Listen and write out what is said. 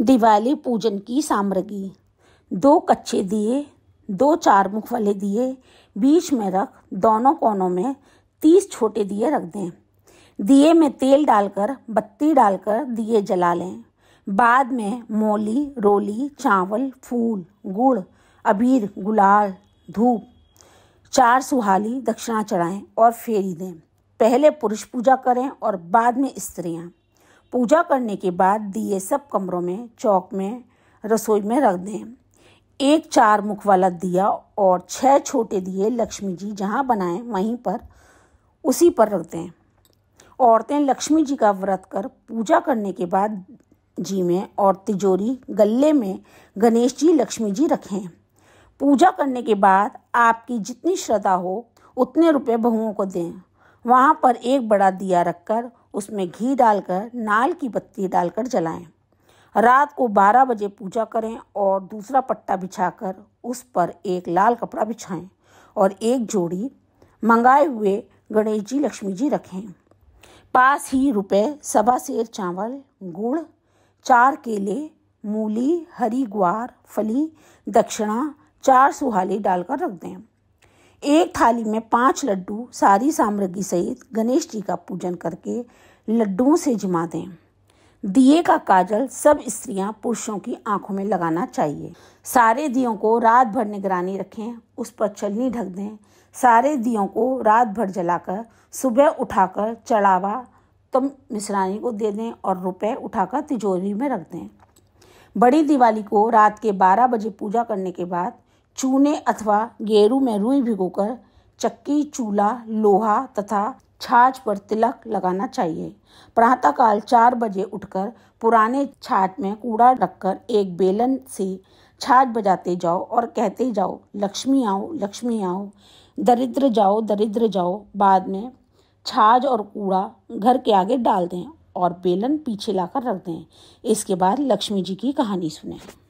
दिवाली पूजन की सामग्री दो कच्चे दिए दो चार मुख वाले दिए बीच में रख दोनों कोनों में तीस छोटे दिए रख दें दिए में तेल डालकर बत्ती डालकर दिए जला लें बाद में मोली रोली चावल फूल गुड़ अबीर गुलाल धूप चार सुहाली दक्षिणा चढ़ाएं और फेरी दें पहले पुरुष पूजा करें और बाद में स्त्रियां पूजा करने के बाद दिए सब कमरों में चौक में रसोई में रख दें एक चार मुख वाला दिया और छह छोटे दिए लक्ष्मी जी जहाँ बनाएं वहीं पर उसी पर रख दें औरतें लक्ष्मी जी का व्रत कर पूजा करने के बाद जी में और तिजोरी गले में गणेश जी लक्ष्मी जी रखें पूजा करने के बाद आपकी जितनी श्रद्धा हो उतने रुपए बहुओं को दें वहाँ पर एक बड़ा दिया रखकर उसमें घी डालकर नाल की बत्ती डालकर जलाएं रात को 12 बजे पूजा करें और दूसरा पट्टा बिछाकर उस पर एक लाल कपड़ा बिछाएं और एक जोड़ी मंगाए हुए गणेश जी लक्ष्मी जी रखें पास ही रुपए सबा शेर चावल गुड़ चार केले मूली हरी ग्वार फली दक्षिणा चार सुहाली डालकर रख दें एक थाली में पांच लड्डू सारी सामग्री सहित गणेश जी का पूजन करके लड्डुओं से जमा दें दिए का काजल सब स्त्रियां पुरुषों की आंखों में लगाना चाहिए सारे दियों को रात भर निगरानी रखें उस पर चलनी ढक दें सारे दियों को रात भर जलाकर सुबह उठाकर चढ़ावा तुम तो को दे दें और रुपए उठाकर तिजोरी में रख दें बड़ी दिवाली को रात के 12 बजे पूजा करने के बाद चूने अथवा गेरू में रुई भिगोकर चक्की चूल्हा लोहा तथा छाछ पर तिलक लगाना चाहिए प्रातःकाल चार बजे उठकर पुराने छाछ में कूड़ा रखकर एक बेलन से छाछ बजाते जाओ और कहते जाओ लक्ष्मी आओ लक्ष्मी आओ दरिद्र जाओ दरिद्र जाओ बाद में छाछ और कूड़ा घर के आगे डाल दें और बेलन पीछे लाकर रख दें इसके बाद लक्ष्मी जी की कहानी सुनें